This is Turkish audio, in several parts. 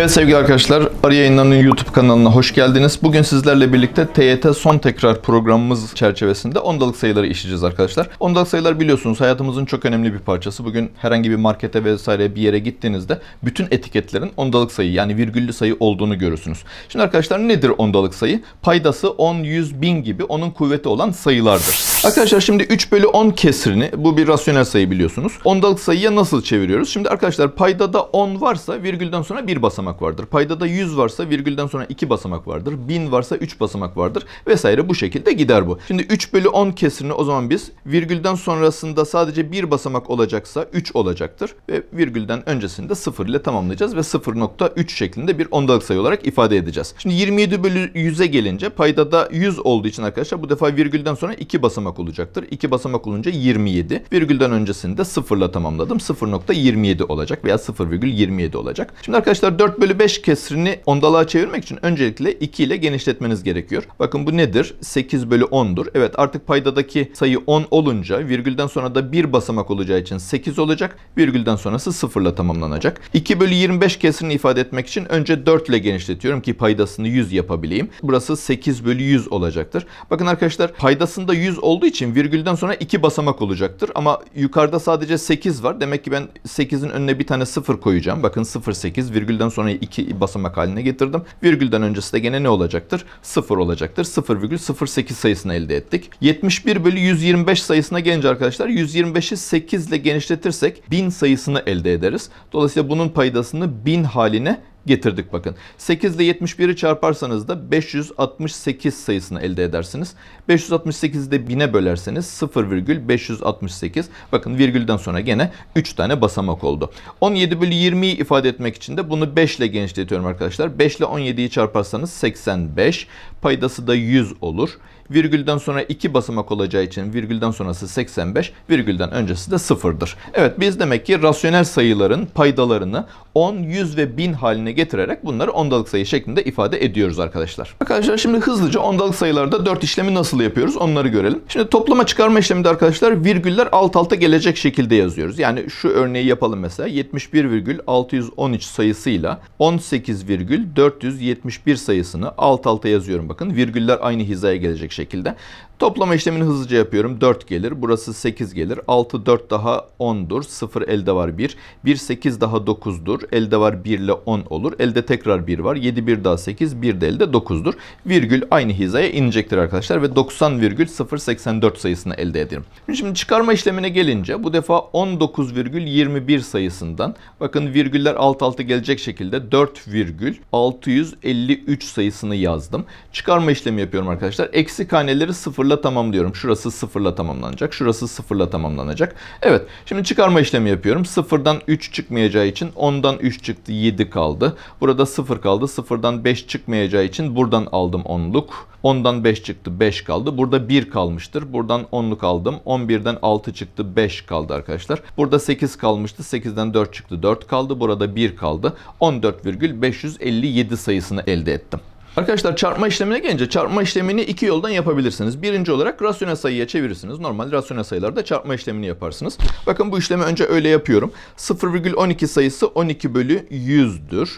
Evet sevgili arkadaşlar, Arı Yayınları'nın YouTube kanalına hoş geldiniz. Bugün sizlerle birlikte TYT son tekrar programımız çerçevesinde ondalık sayıları işleyeceğiz arkadaşlar. Ondalık sayılar biliyorsunuz hayatımızın çok önemli bir parçası. Bugün herhangi bir markete vesaire bir yere gittiğinizde bütün etiketlerin ondalık sayı yani virgüllü sayı olduğunu görürsünüz. Şimdi arkadaşlar nedir ondalık sayı? Paydası 10, 100, 1000 gibi onun kuvveti olan sayılardır. Arkadaşlar şimdi 3 bölü 10 kesrini bu bir rasyonel sayı biliyorsunuz. Ondalık sayıya nasıl çeviriyoruz? Şimdi arkadaşlar paydada 10 varsa virgülden sonra bir basamak basamak vardır. Paydada 100 varsa virgülden sonra 2 basamak vardır. 1000 varsa 3 basamak vardır vesaire bu şekilde gider bu. Şimdi 3 bölü 10 kesirini o zaman biz virgülden sonrasında sadece 1 basamak olacaksa 3 olacaktır. Ve virgülden öncesinde 0 ile tamamlayacağız ve 0.3 şeklinde bir ondalık sayı olarak ifade edeceğiz. Şimdi 27 bölü 100'e gelince paydada 100 olduğu için arkadaşlar bu defa virgülden sonra 2 basamak olacaktır. 2 basamak olunca 27. Virgülden öncesinde 0 ile tamamladım. 0.27 olacak veya 0,27 olacak. Şimdi arkadaşlar 4 bölü 5 kesrini ondalığa çevirmek için öncelikle 2 ile genişletmeniz gerekiyor. Bakın bu nedir? 8 bölü 10'dur. Evet artık paydadaki sayı 10 olunca virgülden sonra da 1 basamak olacağı için 8 olacak. Virgülden sonrası 0 ile tamamlanacak. 2 bölü 25 kesrini ifade etmek için önce 4 ile genişletiyorum ki paydasını 100 yapabileyim. Burası 8 bölü 100 olacaktır. Bakın arkadaşlar paydasında 100 olduğu için virgülden sonra 2 basamak olacaktır. Ama yukarıda sadece 8 var. Demek ki ben 8'in önüne bir tane 0 koyacağım. Bakın 08, virgülden sonra Sonra iki basamak haline getirdim. Virgülden öncesi de gene ne olacaktır? 0 olacaktır. 0,08 sayısını elde ettik. 71 bölü 125 sayısına gelince arkadaşlar 125'i 8 ile genişletirsek 1000 sayısını elde ederiz. Dolayısıyla bunun paydasını 1000 haline getirdik bakın. 8 ile 71'i çarparsanız da 568 sayısını elde edersiniz. 568'i de 1000'e bölerseniz 0,568. Bakın virgülden sonra gene 3 tane basamak oldu. 17 bölü 20'yi ifade etmek için de bunu 5 ile genişletiyorum arkadaşlar. 5 ile 17'yi çarparsanız 85. Paydası da 100 olur. Virgülden sonra 2 basamak olacağı için virgülden sonrası 85, virgülden öncesi de sıfırdır. Evet biz demek ki rasyonel sayıların paydalarını 10, 100 ve 1000 haline getirerek bunları ondalık sayı şeklinde ifade ediyoruz arkadaşlar. Arkadaşlar şimdi hızlıca ondalık sayılarda 4 işlemi nasıl yapıyoruz onları görelim. Şimdi toplama çıkarma işleminde arkadaşlar virgüller alt alta gelecek şekilde yazıyoruz. Yani şu örneği yapalım mesela 71,613 sayısıyla 18,471 sayısını alt alta yazıyorum bakın. Virgüller aynı hizaya gelecek şekilde şekilde Toplama işlemini hızlıca yapıyorum. 4 gelir. Burası 8 gelir. 6, 4 daha 10'dur. 0 elde var 1. 1, 8 daha 9'dur. Elde var 1 ile 10 olur. Elde tekrar 1 var. 7, 1 daha 8. 1 de elde 9'dur. Virgül aynı hizaya inecektir arkadaşlar. Ve 90,084 sayısını elde ederim. Şimdi çıkarma işlemine gelince bu defa 19,21 sayısından bakın virgüller alt alta gelecek şekilde 4,653 sayısını yazdım. Çıkarma işlemi yapıyorum arkadaşlar. Eksik haneleri sıfır sıfırla tamamlıyorum. Şurası sıfırla tamamlanacak. Şurası sıfırla tamamlanacak. Evet şimdi çıkarma işlemi yapıyorum. Sıfırdan 3 çıkmayacağı için 10'dan 3 çıktı 7 kaldı. Burada sıfır kaldı. Sıfırdan 5 çıkmayacağı için buradan aldım 10'luk. 10'dan 5 çıktı 5 kaldı. Burada 1 kalmıştır. Buradan 10'luk aldım. 11'den 6 çıktı 5 kaldı arkadaşlar. Burada 8 kalmıştı. 8'den 4 çıktı 4 kaldı. Burada 1 kaldı. 14,557 sayısını elde ettim. Arkadaşlar çarpma işlemine gelince çarpma işlemini iki yoldan yapabilirsiniz. Birinci olarak rasyonel sayıya çevirirsiniz. Normal rasyonel sayılarda çarpma işlemini yaparsınız. Bakın bu işlemi önce öyle yapıyorum. 0,12 sayısı 12 bölü 100'dür.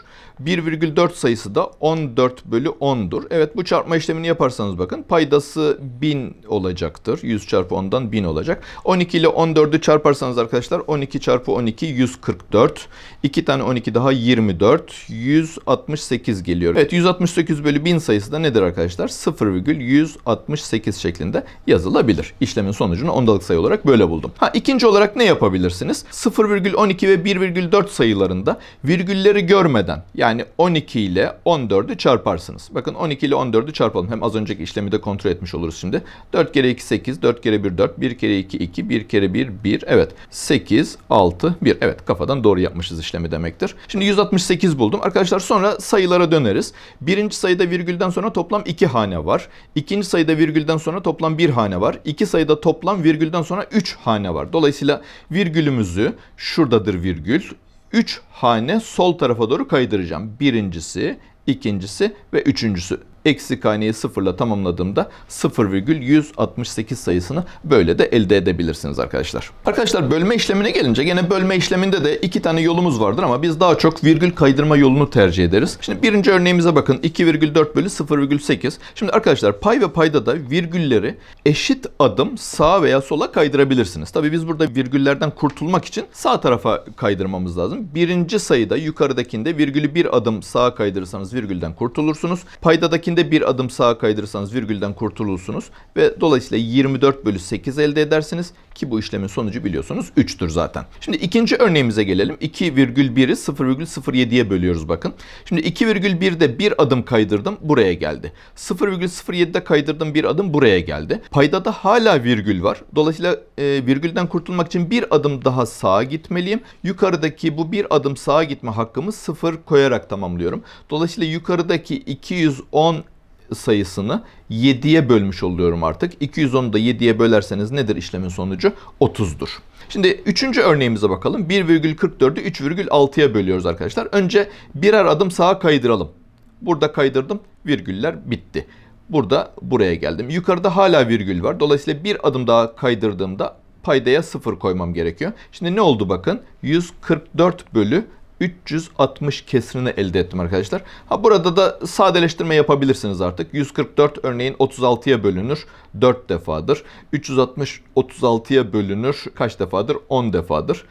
1,4 sayısı da 14 bölü 10'dur. Evet bu çarpma işlemini yaparsanız bakın paydası 1000 olacaktır. 100 çarpı 10'dan 1000 olacak. 12 ile 14'ü çarparsanız arkadaşlar 12 çarpı 12 144. 2 tane 12 daha 24. 168 geliyor. Evet 168 bölü 1000 sayısı da nedir arkadaşlar? 0,168 şeklinde yazılabilir. İşlemin sonucunu ondalık sayı olarak böyle buldum. Ha ikinci olarak ne yapabilirsiniz? 0,12 ve 1,4 sayılarında virgülleri görmeden yani yani 12 ile 14'ü çarparsınız. Bakın 12 ile 14'ü çarpalım. Hem az önceki işlemi de kontrol etmiş oluruz şimdi. 4 kere 2 8, 4 kere 1 4, 1 kere 2 2, 1 kere 1 1. Evet 8, 6, 1. Evet kafadan doğru yapmışız işlemi demektir. Şimdi 168 buldum. Arkadaşlar sonra sayılara döneriz. Birinci sayıda virgülden sonra toplam 2 hane var. İkinci sayıda virgülden sonra toplam 1 hane var. İki sayıda toplam virgülden sonra 3 hane var. Dolayısıyla virgülümüzü şuradadır virgül 3 hane sol tarafa doğru kaydıracağım. Birincisi, ikincisi ve üçüncüsü eksi kayneyi sıfırla tamamladığımda 0,168 sayısını böyle de elde edebilirsiniz arkadaşlar. Arkadaşlar bölme işlemine gelince gene bölme işleminde de iki tane yolumuz vardır ama biz daha çok virgül kaydırma yolunu tercih ederiz. Şimdi birinci örneğimize bakın 2,4 bölü 0,8. Şimdi arkadaşlar pay ve payda da virgülleri eşit adım sağa veya sola kaydırabilirsiniz. Tabi biz burada virgüllerden kurtulmak için sağ tarafa kaydırmamız lazım. Birinci sayıda yukarıdakinde virgülü bir adım sağa kaydırırsanız virgülden kurtulursunuz. Paydadaki Öndekinde bir adım sağa kaydırırsanız virgülden kurtulursunuz ve dolayısıyla 24 bölü 8 elde edersiniz ki bu işlemin sonucu biliyorsunuz 3'tür zaten. Şimdi ikinci örneğimize gelelim. 2,1'i 0,07'ye bölüyoruz bakın. Şimdi 2,1'de bir adım kaydırdım buraya geldi. 0,07'de kaydırdım bir adım buraya geldi. Paydada hala virgül var. Dolayısıyla e, virgülden kurtulmak için bir adım daha sağa gitmeliyim. Yukarıdaki bu bir adım sağa gitme hakkımı 0 koyarak tamamlıyorum. Dolayısıyla yukarıdaki 210 sayısını 7'ye bölmüş oluyorum artık. 210'u da 7'ye bölerseniz nedir işlemin sonucu? 30'dur. Şimdi üçüncü örneğimize bakalım. 1,44'ü 3,6'ya bölüyoruz arkadaşlar. Önce birer adım sağa kaydıralım. Burada kaydırdım. Virgüller bitti. Burada buraya geldim. Yukarıda hala virgül var. Dolayısıyla bir adım daha kaydırdığımda paydaya 0 koymam gerekiyor. Şimdi ne oldu bakın? 144 bölü 360 kesrini elde ettim arkadaşlar. Ha burada da sadeleştirme yapabilirsiniz artık. 144 örneğin 36'ya bölünür 4 defadır. 360 36'ya bölünür kaç defadır? 10 defadır.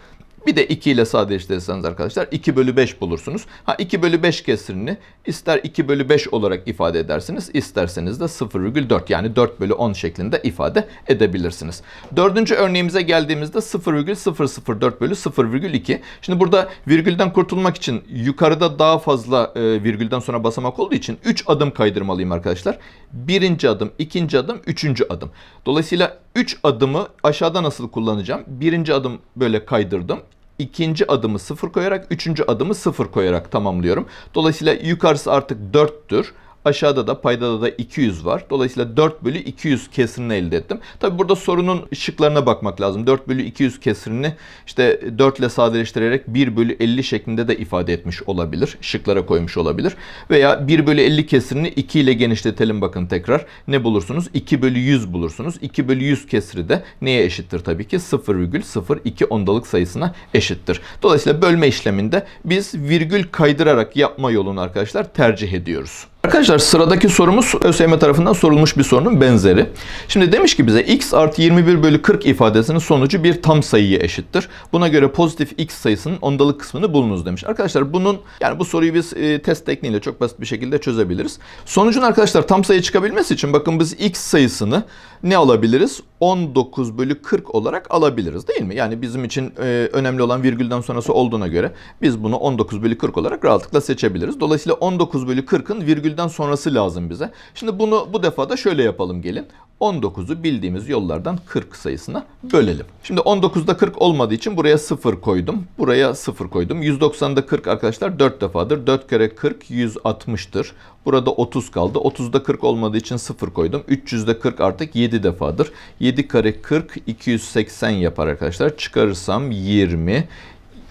Bir de 2 ile sadeleştirirseniz arkadaşlar 2 bölü 5 bulursunuz. Ha 2 bölü 5 kesirini ister 2 bölü 5 olarak ifade edersiniz isterseniz de 0,4 yani 4 bölü 10 şeklinde ifade edebilirsiniz. Dördüncü örneğimize geldiğimizde 0,004 bölü 0,2. Şimdi burada virgülden kurtulmak için yukarıda daha fazla e, virgülden sonra basamak olduğu için 3 adım kaydırmalıyım arkadaşlar. Birinci adım, ikinci adım, üçüncü adım. Dolayısıyla 3 adımı aşağıda nasıl kullanacağım? Birinci adım böyle kaydırdım. İkinci adımı 0 koyarak, üçüncü adımı 0 koyarak tamamlıyorum. Dolayısıyla yukarısı artık 4'tür. Aşağıda da paydada da 200 var. Dolayısıyla 4 bölü 200 kesrini elde ettim. Tabi burada sorunun şıklarına bakmak lazım. 4 bölü 200 kesrini işte 4 ile sadeleştirerek 1 bölü 50 şeklinde de ifade etmiş olabilir. Şıklara koymuş olabilir. Veya 1 bölü 50 kesrini 2 ile genişletelim bakın tekrar. Ne bulursunuz? 2 bölü 100 bulursunuz. 2 bölü 100 kesri de neye eşittir tabii ki? 0,02 ondalık sayısına eşittir. Dolayısıyla bölme işleminde biz virgül kaydırarak yapma yolunu arkadaşlar tercih ediyoruz. Arkadaşlar sıradaki sorumuz ÖSYM tarafından sorulmuş bir sorunun benzeri. Şimdi demiş ki bize x artı 21 bölü 40 ifadesinin sonucu bir tam sayıya eşittir. Buna göre pozitif x sayısının ondalık kısmını bulunuz demiş. Arkadaşlar bunun yani bu soruyu biz e, test tekniğiyle çok basit bir şekilde çözebiliriz. Sonucun arkadaşlar tam sayı çıkabilmesi için bakın biz x sayısını ne alabiliriz? 19 bölü 40 olarak alabiliriz değil mi? Yani bizim için e, önemli olan virgülden sonrası olduğuna göre biz bunu 19 bölü 40 olarak rahatlıkla seçebiliriz. Dolayısıyla 19 bölü 40'ın virgül virgülden sonrası lazım bize. Şimdi bunu bu defa da şöyle yapalım gelin. 19'u bildiğimiz yollardan 40 sayısına bölelim. Şimdi 19'da 40 olmadığı için buraya 0 koydum. Buraya 0 koydum. 190'da 40 arkadaşlar 4 defadır. 4 kere 40 160'tır. Burada 30 kaldı. 30'da 40 olmadığı için 0 koydum. 300'de 40 artık 7 defadır. 7 kare 40 280 yapar arkadaşlar. Çıkarırsam 20.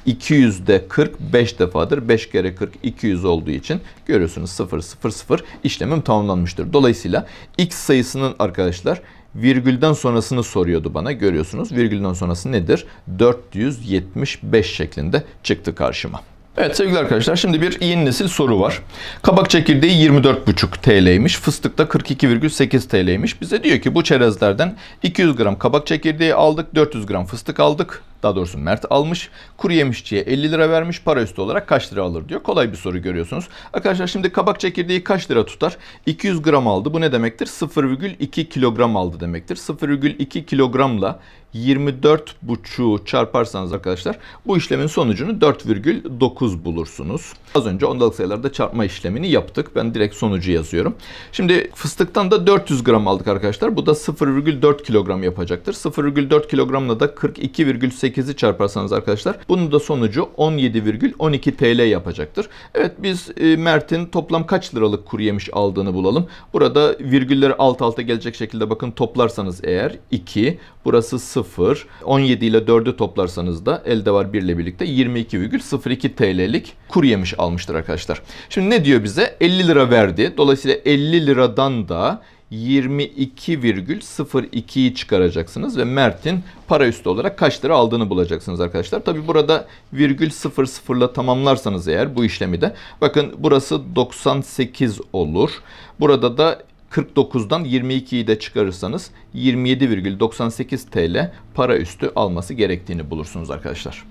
200'de 40 5 defadır. 5 kere 40 200 olduğu için görüyorsunuz 0 0 0 işlemim tamamlanmıştır. Dolayısıyla x sayısının arkadaşlar virgülden sonrasını soruyordu bana. Görüyorsunuz virgülden sonrası nedir? 475 şeklinde çıktı karşıma. Evet sevgili arkadaşlar şimdi bir yeni nesil soru var. Kabak çekirdeği 24,5 TL'ymiş. Fıstık da 42,8 TL'ymiş. Bize diyor ki bu çerezlerden 200 gram kabak çekirdeği aldık, 400 gram fıstık aldık. Daha doğrusu Mert almış. Kuru yemişçiye 50 lira vermiş. Para üstü olarak kaç lira alır diyor. Kolay bir soru görüyorsunuz. Arkadaşlar şimdi kabak çekirdeği kaç lira tutar? 200 gram aldı. Bu ne demektir? 0,2 kilogram aldı demektir. 0,2 kilogramla 24,5'u çarparsanız arkadaşlar bu işlemin sonucunu 4,9 bulursunuz. Az önce ondalık sayılarda çarpma işlemini yaptık. Ben direkt sonucu yazıyorum. Şimdi fıstıktan da 400 gram aldık arkadaşlar. Bu da 0,4 kilogram yapacaktır. 0,4 kilogramla da 42,8 8'i çarparsanız arkadaşlar bunun da sonucu 17,12 TL yapacaktır. Evet biz e, Mert'in toplam kaç liralık kuru yemiş aldığını bulalım. Burada virgülleri alt alta gelecek şekilde bakın toplarsanız eğer 2 burası 0 17 ile 4'ü toplarsanız da elde var 1 ile birlikte 22,02 TL'lik kuru yemiş almıştır arkadaşlar. Şimdi ne diyor bize? 50 lira verdi. Dolayısıyla 50 liradan da 22,02'yi çıkaracaksınız ve Mert'in para üstü olarak kaç lira aldığını bulacaksınız arkadaşlar. Tabi burada virgül 00 ile tamamlarsanız eğer bu işlemi de bakın burası 98 olur. Burada da 49'dan 22'yi de çıkarırsanız 27,98 TL para üstü alması gerektiğini bulursunuz arkadaşlar.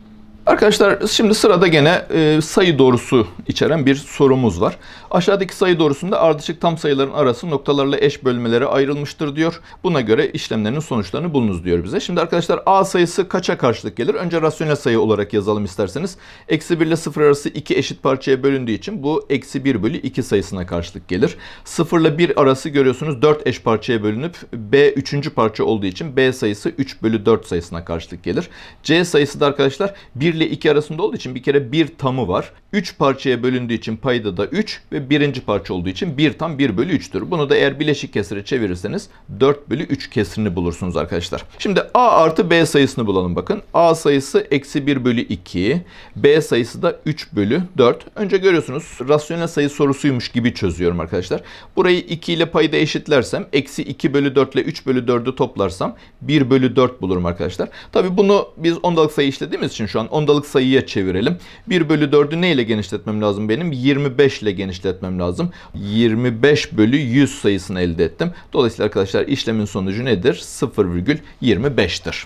Arkadaşlar şimdi sırada gene e, sayı doğrusu içeren bir sorumuz var. Aşağıdaki sayı doğrusunda ardışık tam sayıların arası noktalarla eş bölmelere ayrılmıştır diyor. Buna göre işlemlerinin sonuçlarını bulunuz diyor bize. Şimdi arkadaşlar A sayısı kaça karşılık gelir? Önce rasyonel sayı olarak yazalım isterseniz. Eksi 1 ile 0 arası 2 eşit parçaya bölündüğü için bu eksi 1 bölü 2 sayısına karşılık gelir. 0 ile 1 arası görüyorsunuz 4 eş parçaya bölünüp B 3. parça olduğu için B sayısı 3 bölü 4 sayısına karşılık gelir. C sayısı da arkadaşlar 1 ile 2 arasında olduğu için bir kere bir tamı var. 3 parçaya bölündüğü için payda da 3 ve birinci parça olduğu için 1 tam 1 bölü 3'tür. Bunu da eğer bileşik kesire çevirirseniz 4 bölü 3 kesrini bulursunuz arkadaşlar. Şimdi a artı b sayısını bulalım bakın. a sayısı eksi 1 bölü 2. b sayısı da 3 bölü 4. Önce görüyorsunuz rasyonel sayı sorusuymuş gibi çözüyorum arkadaşlar. Burayı 2 ile payda eşitlersem eksi 2 bölü 4 ile 3 bölü 4'ü toplarsam 1 bölü 4 bulurum arkadaşlar. Tabi bunu biz ondalık sayı işlediğimiz için şu an ondalık sayıya çevirelim. 1 bölü 4'ü neyle genişletmem lazım benim? 25 ile genişletmem lazım. 25 bölü 100 sayısını elde ettim. Dolayısıyla arkadaşlar işlemin sonucu nedir? 0,25'tir.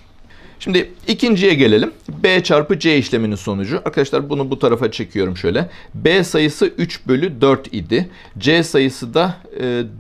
Şimdi ikinciye gelelim. B çarpı C işleminin sonucu. Arkadaşlar bunu bu tarafa çekiyorum şöyle. B sayısı 3 bölü 4 idi. C sayısı da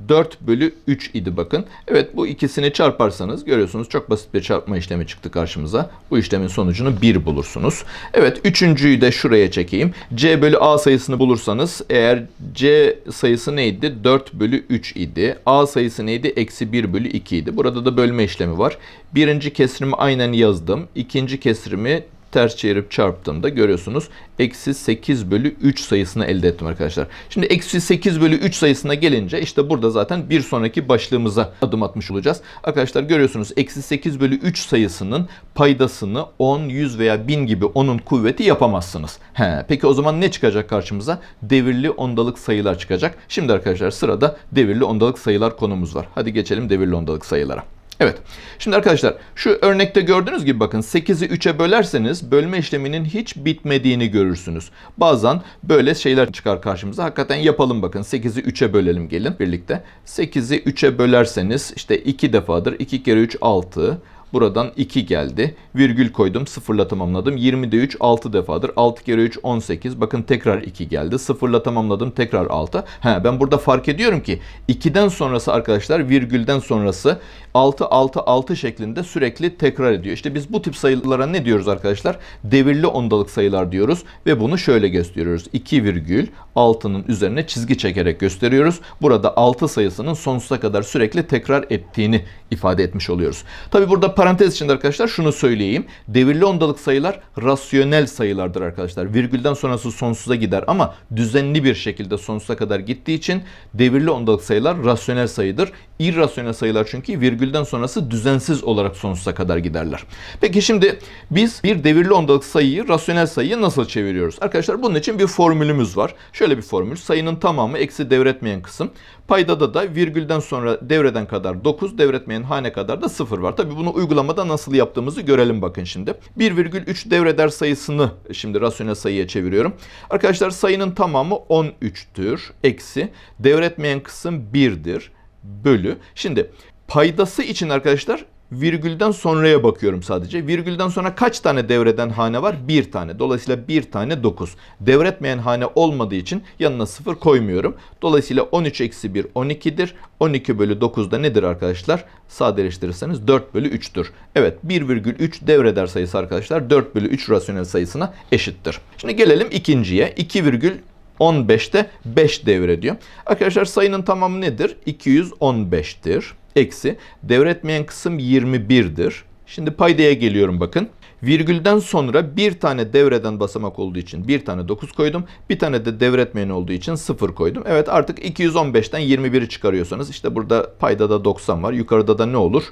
4 e, bölü 3 idi bakın. Evet bu ikisini çarparsanız görüyorsunuz çok basit bir çarpma işlemi çıktı karşımıza. Bu işlemin sonucunu 1 bulursunuz. Evet üçüncüyü de şuraya çekeyim. C bölü A sayısını bulursanız eğer C sayısı neydi? 4 bölü 3 idi. A sayısı neydi? Eksi 1 bölü 2 idi. Burada da bölme işlemi var. Birinci kesrimi aynen yazıyorum yazdım. İkinci kesrimi ters çevirip çarptığımda görüyorsunuz eksi 8 bölü 3 sayısını elde ettim arkadaşlar. Şimdi eksi 8 bölü 3 sayısına gelince işte burada zaten bir sonraki başlığımıza adım atmış olacağız. Arkadaşlar görüyorsunuz eksi 8 bölü 3 sayısının paydasını 10, 100 veya 1000 gibi onun kuvveti yapamazsınız. He, peki o zaman ne çıkacak karşımıza? Devirli ondalık sayılar çıkacak. Şimdi arkadaşlar sırada devirli ondalık sayılar konumuz var. Hadi geçelim devirli ondalık sayılara. Evet. Şimdi arkadaşlar şu örnekte gördüğünüz gibi bakın 8'i 3'e bölerseniz bölme işleminin hiç bitmediğini görürsünüz. Bazen böyle şeyler çıkar karşımıza. Hakikaten yapalım bakın 8'i 3'e bölelim gelin birlikte. 8'i 3'e bölerseniz işte 2 defadır. 2 kere 3 6. Buradan 2 geldi. Virgül koydum. Sıfırla tamamladım. 20'de 3 6 defadır. 6 kere 3 18. Bakın tekrar 2 geldi. Sıfırla tamamladım. Tekrar 6. He, ben burada fark ediyorum ki 2'den sonrası arkadaşlar virgülden sonrası 6 6 6 şeklinde sürekli tekrar ediyor. İşte biz bu tip sayılara ne diyoruz arkadaşlar? Devirli ondalık sayılar diyoruz ve bunu şöyle gösteriyoruz. 2 virgül 6'nın üzerine çizgi çekerek gösteriyoruz. Burada 6 sayısının sonsuza kadar sürekli tekrar ettiğini ifade etmiş oluyoruz. Tabi burada parantez içinde arkadaşlar şunu söyleyeyim. Devirli ondalık sayılar rasyonel sayılardır arkadaşlar. Virgülden sonrası sonsuza gider ama düzenli bir şekilde sonsuza kadar gittiği için devirli ondalık sayılar rasyonel sayıdır. İrrasyonel sayılar çünkü virgülden sonrası düzensiz olarak sonsuza kadar giderler. Peki şimdi biz bir devirli ondalık sayıyı rasyonel sayıya nasıl çeviriyoruz? Arkadaşlar bunun için bir formülümüz var. Şöyle bir formül. Sayının tamamı eksi devretmeyen kısım. Paydada da virgülden sonra devreden kadar 9, devretmeyen hane kadar da 0 var. Tabi bunu uygulamada nasıl yaptığımızı görelim bakın şimdi. 1,3 devreder sayısını şimdi rasyonel sayıya çeviriyorum. Arkadaşlar sayının tamamı 13'tür. Eksi devretmeyen kısım 1'dir. Bölü. Şimdi paydası için arkadaşlar virgülden sonraya bakıyorum sadece. Virgülden sonra kaç tane devreden hane var? Bir tane. Dolayısıyla bir tane 9. Devretmeyen hane olmadığı için yanına 0 koymuyorum. Dolayısıyla 13 eksi 1 12'dir. 12 bölü 9 da nedir arkadaşlar? Sadeleştirirseniz 4 bölü 3'tür. Evet 1,3 devreder sayısı arkadaşlar 4 bölü 3 rasyonel sayısına eşittir. Şimdi gelelim ikinciye. 2,3 15'te 5 devrediyor. Arkadaşlar sayının tamamı nedir? 215'tir. Eksi devretmeyen kısım 21'dir. Şimdi paydaya geliyorum bakın. Virgülden sonra bir tane devreden basamak olduğu için bir tane 9 koydum. Bir tane de devretmeyen olduğu için 0 koydum. Evet artık 215'ten 21'i çıkarıyorsanız işte burada payda da 90 var. Yukarıda da ne olur?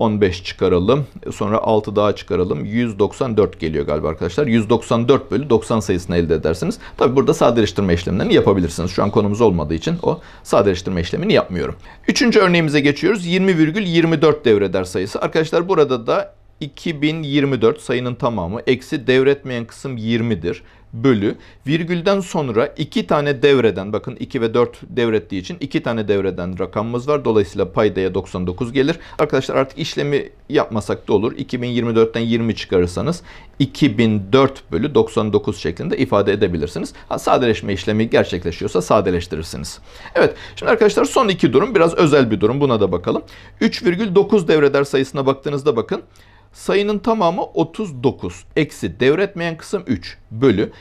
15 çıkaralım. E, sonra 6 daha çıkaralım. 194 geliyor galiba arkadaşlar. 194 bölü 90 sayısını elde edersiniz. Tabi burada sadeleştirme işlemlerini yapabilirsiniz. Şu an konumuz olmadığı için o sadeleştirme işlemini yapmıyorum. Üçüncü örneğimize geçiyoruz. 20,24 devreder sayısı. Arkadaşlar burada da 2024 sayının tamamı eksi devretmeyen kısım 20'dir bölü virgülden sonra iki tane devreden bakın 2 ve 4 devrettiği için iki tane devreden rakamımız var. Dolayısıyla paydaya 99 gelir. Arkadaşlar artık işlemi yapmasak da olur. 2024'ten 20 çıkarırsanız 2004 bölü 99 şeklinde ifade edebilirsiniz. Ha, sadeleşme işlemi gerçekleşiyorsa sadeleştirirsiniz. Evet şimdi arkadaşlar son iki durum biraz özel bir durum. Buna da bakalım. 3,9 devreder sayısına baktığınızda bakın sayının tamamı 39. Eksi devretmeyen kısım 3 bölü.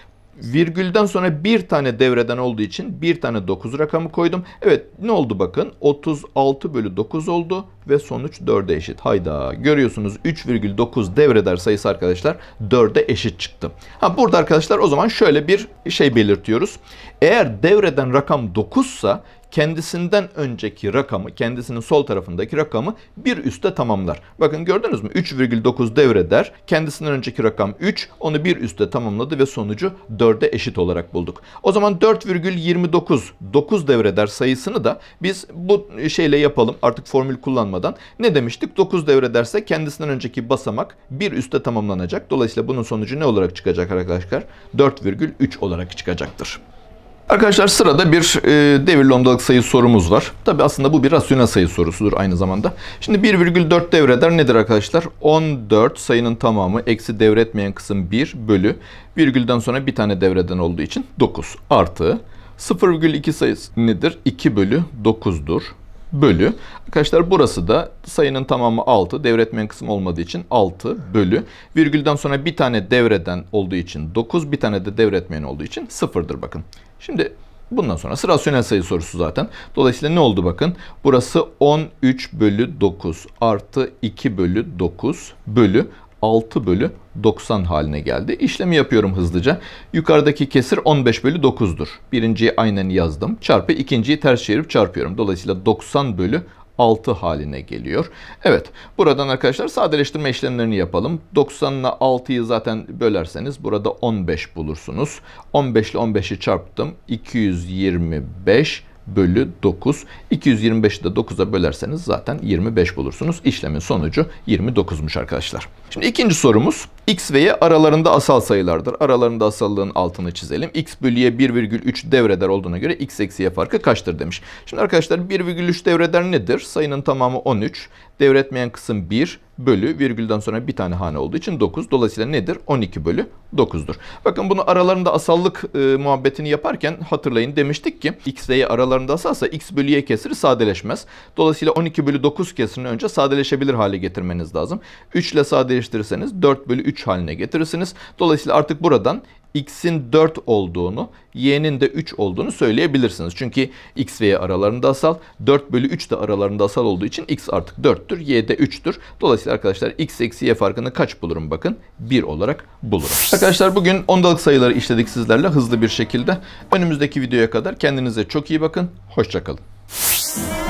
Virgülden sonra bir tane devreden olduğu için bir tane 9 rakamı koydum. Evet ne oldu bakın 36 bölü 9 oldu ve sonuç 4'e eşit. Hayda görüyorsunuz 3,9 devreder sayısı arkadaşlar 4'e eşit çıktı. Ha burada arkadaşlar o zaman şöyle bir şey belirtiyoruz. Eğer devreden rakam 9 kendisinden önceki rakamı, kendisinin sol tarafındaki rakamı bir üste tamamlar. Bakın gördünüz mü? 3,9 devreder. Kendisinden önceki rakam 3. Onu bir üste tamamladı ve sonucu 4'e eşit olarak bulduk. O zaman 4,29 9 devreder sayısını da biz bu şeyle yapalım artık formül kullanmadan. Ne demiştik? 9 devrederse kendisinden önceki basamak bir üste tamamlanacak. Dolayısıyla bunun sonucu ne olarak çıkacak arkadaşlar? 4,3 olarak çıkacaktır. Arkadaşlar sırada bir e, devir lomdalık sayı sorumuz var. Tabi aslında bu bir rasyonel sayı sorusudur aynı zamanda. Şimdi 1,4 devreder nedir arkadaşlar? 14 sayının tamamı eksi devretmeyen kısım 1 bölü virgülden sonra bir tane devreden olduğu için 9 artı 0,2 sayısı nedir? 2 bölü 9'dur bölü. Arkadaşlar burası da sayının tamamı 6. Devretmeyen kısım olmadığı için 6 bölü. Virgülden sonra bir tane devreden olduğu için 9. Bir tane de devretmeyen olduğu için 0'dır bakın. Şimdi bundan sonra sıra rasyonel sayı sorusu zaten. Dolayısıyla ne oldu bakın. Burası 13 bölü 9 artı 2 bölü 9 bölü. 6 bölü 90 haline geldi. İşlemi yapıyorum hızlıca. Yukarıdaki kesir 15 bölü 9'dur. Birinciyi aynen yazdım. Çarpı ikinciyi ters çevirip çarpıyorum. Dolayısıyla 90 bölü 6 haline geliyor. Evet buradan arkadaşlar sadeleştirme işlemlerini yapalım. 90 ile 6'yı zaten bölerseniz burada 15 bulursunuz. 15 ile 15'i çarptım. 225 bölü 9. 225'i de 9'a bölerseniz zaten 25 bulursunuz. İşlemin sonucu 29'muş arkadaşlar. Şimdi ikinci sorumuz X ve Y aralarında asal sayılardır. Aralarında asallığın altını çizelim. X bölü Y 1,3 devreder olduğuna göre X eksi Y farkı kaçtır demiş. Şimdi arkadaşlar 1,3 devreder nedir? Sayının tamamı 13. Devretmeyen kısım 1 bölü virgülden sonra bir tane hane olduğu için 9. Dolayısıyla nedir? 12 bölü 9'dur. Bakın bunu aralarında asallık e, muhabbetini yaparken hatırlayın demiştik ki x ve y aralarında asalsa x bölü y kesiri sadeleşmez. Dolayısıyla 12 bölü 9 kesirini önce sadeleşebilir hale getirmeniz lazım. 3 ile sadeleştirirseniz 4 bölü 3 haline getirirsiniz. Dolayısıyla artık buradan x'in 4 olduğunu, y'nin de 3 olduğunu söyleyebilirsiniz. Çünkü x ve y aralarında asal, 4 bölü 3 de aralarında asal olduğu için x artık 4'tür, y de 3'tür. Dolayısıyla arkadaşlar x eksi y farkını kaç bulurum bakın? 1 olarak bulurum. Arkadaşlar bugün ondalık sayıları işledik sizlerle hızlı bir şekilde. Önümüzdeki videoya kadar kendinize çok iyi bakın, hoşçakalın.